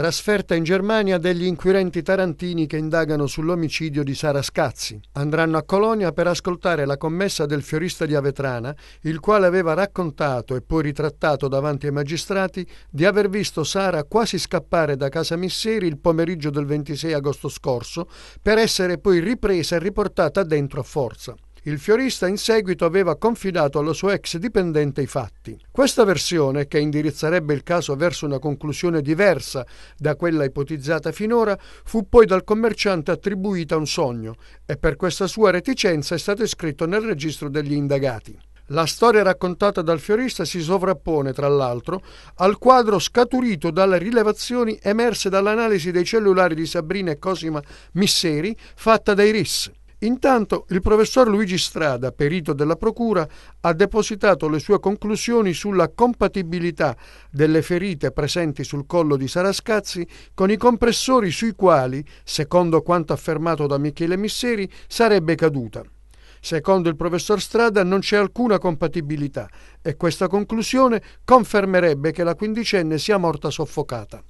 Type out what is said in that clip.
trasferta in Germania degli inquirenti tarantini che indagano sull'omicidio di Sara Scazzi. Andranno a Colonia per ascoltare la commessa del fiorista di Avetrana, il quale aveva raccontato e poi ritrattato davanti ai magistrati di aver visto Sara quasi scappare da casa Misseri il pomeriggio del 26 agosto scorso, per essere poi ripresa e riportata dentro a forza. Il fiorista in seguito aveva confidato alla sua ex dipendente i fatti. Questa versione, che indirizzerebbe il caso verso una conclusione diversa da quella ipotizzata finora, fu poi dal commerciante attribuita a un sogno e per questa sua reticenza è stato iscritto nel registro degli indagati. La storia raccontata dal fiorista si sovrappone, tra l'altro, al quadro scaturito dalle rilevazioni emerse dall'analisi dei cellulari di Sabrina e Cosima Misseri fatta dai RIS. Intanto il professor Luigi Strada, perito della Procura, ha depositato le sue conclusioni sulla compatibilità delle ferite presenti sul collo di Sarascazzi con i compressori sui quali, secondo quanto affermato da Michele Misseri, sarebbe caduta. Secondo il professor Strada non c'è alcuna compatibilità e questa conclusione confermerebbe che la quindicenne sia morta soffocata.